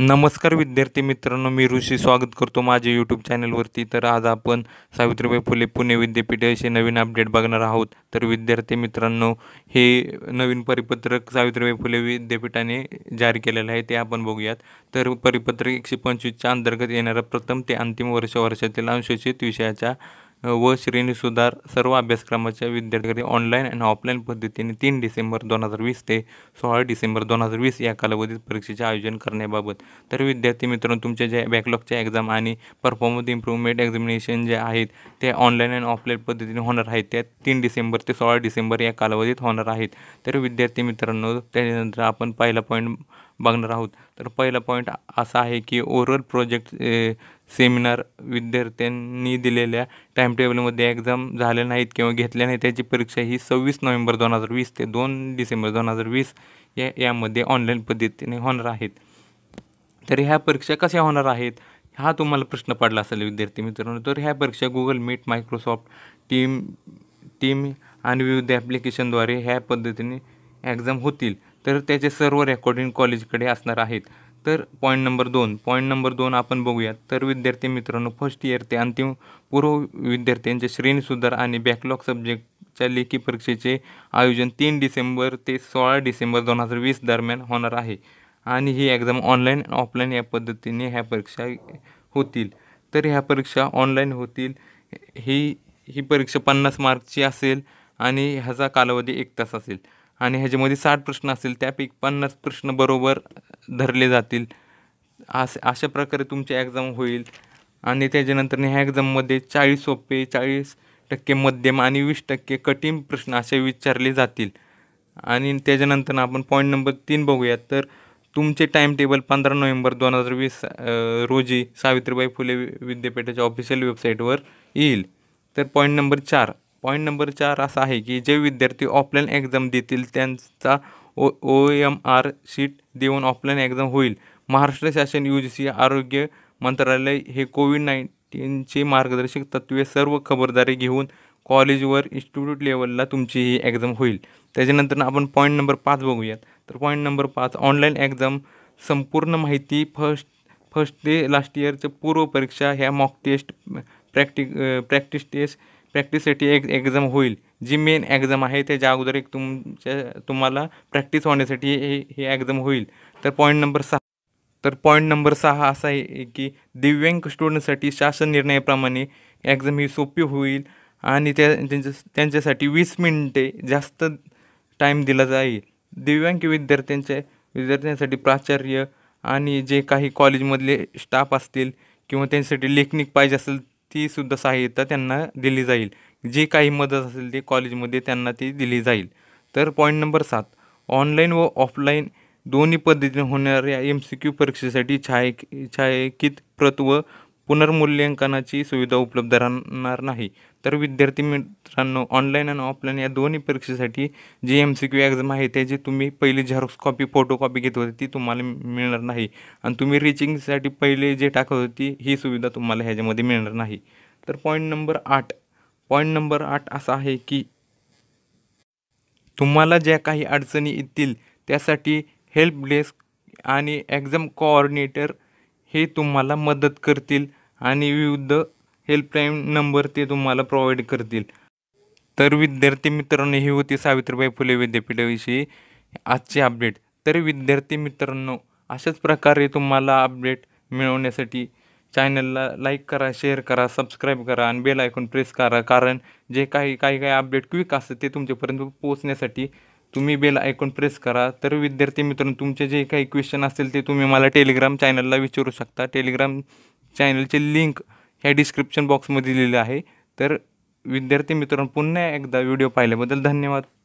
नमस्कार विद्यार्थी मित्रांनो मी ऋषी स्वागत करतो माझ्या यूट्यूब चॅनलवरती तर आज आपण सावित्रीबाई फुले पुणे विद्यापीठ असे नवीन अपडेट बघणार आहोत तर विद्यार्थी मित्रांनो हे नवीन परिपत्रक सावित्रीबाई फुले विद्यापीठाने जारी केलेलं आहे ते आपण बघूयात तर परिपत्रक एकशे पंचवीसच्या अंतर्गत येणारा प्रथम ते अंतिम वर्ष वर्षातील अनुसूचित विषयाच्या व श्रेणीसुधार सर्व अभ्यासक्रमाच्या विद्यार्थ्यांकडे ऑनलाईन आणि ऑफलाईन पद्धतीने तीन डिसेंबर दोन हजार वीस ते सोळा डिसेंबर दोन हजार वीस या कालावधीत परीक्षेचे आयोजन करण्याबाबत तर विद्यार्थी मित्रांनो तुमच्या ज्या बॅकलॉगच्या एक्झाम आणि परफॉर्मन्स इम्प्रुव्हमेंट एक्झामिनेशन जे आहेत ते ऑनलाईन आणि ऑफलाईन पद्धतीने होणार आहेत त्या तीन डिसेंबर ते सोळा डिसेंबर या कालावधीत होणार आहेत तर विद्यार्थी मित्रांनो त्याच्यानंतर आपण पहिला पॉईंट बघणार आहोत तर पहिला पॉईंट असा आहे की ओरल प्रोजेक्ट सेमिनार विद्यार्थ्यांनी दिलेल्या टाईमटेबलमध्ये एक्झाम झाल्या नाहीत किंवा घेतल्या नाहीत त्याची परीक्षा ही सव्वीस नोव्हेंबर दोन हजार वीस ते दोन डिसेंबर दोन हजार वीस या यामध्ये ऑनलाईन पद्धतीने होणार आहेत तर ह्या परीक्षा कशा होणार आहेत हा तुम्हाला प्रश्न पडला असेल विद्यार्थी मित्रांनो तर ह्या परीक्षा Google Meet Microsoft team team आणि विविध ॲप्लिकेशनद्वारे ह्या पद्धतीने एक्झाम होतील तर त्याचे सर्व रेकॉर्डिंग कॉलेजकडे असणार आहेत तर पॉईंट नंबर दोन पॉईंट नंबर दोन आपण बघूयात तर विद्यार्थी मित्रांनो फर्स्ट इयर ते अंतिम पूर्व विद्यार्थ्यांचे श्रेणी सुधार आणि बॅकलॉग सब्जेक्टच्या लेखी परीक्षेचे आयोजन तीन डिसेंबर ते सोळा डिसेंबर दोन हजार वीस दरम्यान होणार आहे आणि ही एक्झाम ऑनलाईन ऑफलाईन या पद्धतीने ह्या परीक्षा होतील तर ह्या परीक्षा ऑनलाईन होतील ही ही परीक्षा पन्नास मार्कची असेल आणि ह्याचा कालावधी एक तास असेल आणि ह्याच्यामध्ये साठ प्रश्न असतील त्यापैकी पन्नास प्रश्न बरोबर धरले जातील असे अशा प्रकारे तुमची एक्झाम होईल आणि त्याच्यानंतर ह्या एक्झाममध्ये चाळीस सोपे चाळीस टक्के मध्यम आणि वीस टक्के कठीण प्रश्न असे विचारले जातील आणि त्याच्यानंतर आपण पॉईंट नंबर तीन बघूयात तर तुमचे टाईम टेबल पंधरा नोव्हेंबर दोन हजार वीस रोजी सावित्रीबाई फुले विद्यापीठाच्या ऑफिशियल वेबसाईटवर येईल तर पॉईंट नंबर चार पॉईंट नंबर चार असा आहे की जे विद्यार्थी ऑफलाईन एक्झाम देतील त्यांचा O O M R sheet देऊन ऑफलाईन एक्झाम होईल महाराष्ट्र शासन यू जी सी आरोग्य मंत्रालय हे कोविड नाईन्टीनचे मार्गदर्शक तत्त्वे सर्व खबरदारी घेऊन कॉलेजवर इन्स्टिट्यूट लेवलला तुमची ही एक्झाम होईल त्याच्यानंतर आपण पॉईंट नंबर पाच बघूयात तर पॉईंट नंबर पाच ऑनलाईन एक्झाम संपूर्ण माहिती फर्स्ट फर्स्ट डे लास्ट इयरच्या पूर्व परीक्षा ह्या मॉक टेस्ट प्रॅक्टिक प्रॅक्टिस टेस्ट प्रॅक्टिससाठी एक एक्झाम होईल जी मेन एक्झाम आहे त्याच्या अगोदर एक तुमच्या तुम्हाला प्रॅक्टिस होण्यासाठी हे हे एक्झाम होईल तर पॉईंट नंबर सहा तर पॉईंट नंबर सहा असा आहे की दिव्यांग स्टुडंटसाठी शासन निर्णयाप्रमाणे एक्झाम ही सोपी होईल आणि त्या त्यांच्या त्यांच्यासाठी वीस मिनिटे जास्त टाईम दिला जाईल दिव्यांग विद्यार्थ्यांच्या विद्यार्थ्यांसाठी प्राचार्य आणि जे काही कॉलेजमधले स्टाफ असतील किंवा त्यांच्यासाठी लेखनिक पाहिजे असेल ती सुद्धा सहाय्यता त्यांना दिली जाईल जी काही मदत असेल ती कॉलेजमध्ये त्यांना ती दिली जाईल तर पॉईंट नंबर सात ऑनलाईन व ऑफलाईन दोन्ही पद्धतीने होणाऱ्या एम सी क्यू परीक्षेसाठी छाय छायाकित प्रत व पुनर्मूल्यांकनाची सुविधा उपलब्ध राहणार नाही तर विद्यार्थी मित्रांनो ऑनलाईन आणि ऑफलाईन या दोन्ही परीक्षेसाठी जी एम सी क्यू एक्झाम आहे त्याची तुम्ही पहिली झेरॉक्स कॉपी फोटो कॉपी घेत होती ती तुम्हाला मिळणार नाही आणि तुम्ही रिचिंगसाठी पहिले जे टाकत होती ही सुविधा तुम्हाला ह्याच्यामध्ये मिळणार नाही तर पॉईंट नंबर आठ पॉईंट नंबर आठ असा आहे की तुम्हाला ज्या काही अडचणी येतील त्यासाठी हेल्प डेस्क आणि एक्झाम कोऑर्डिनेटर हे तुम्हाला मदत करतील आणि विविध हेल्पलाईन नंबर ते तुम्हाला प्रोव्हाइड करतील तर विद्यार्थी मित्रांनो ही होती सावित्रीबाई फुले विद्यापीठाविषयी आजची अपडेट तर विद्यार्थी मित्रांनो अशाच प्रकारे तुम्हाला अपडेट मिळवण्यासाठी चॅनलला लाईक करा शेअर करा सबस्क्राईब करा आणि बेल आयकॉन प्रेस करा कारण जे काही काही काही अपडेट क्विक असतं ते तुमच्यापर्यंत पोहोचण्यासाठी तुम्ही बेल आयकॉन प्रेस करा तर विद्यार्थी मित्रांनो तुमचे जे काही क्वेश्चन असतील ते तुम्ही मला टेलिग्राम चॅनलला विचारू शकता टेलिग्राम चॅनलचे लिंक ह्या डिस्क्रिप्शन बॉक्समध्ये दिलेलं आहे तर विद्यार्थी मित्रांनो पुन्हा एकदा व्हिडिओ पाहिल्याबद्दल धन्यवाद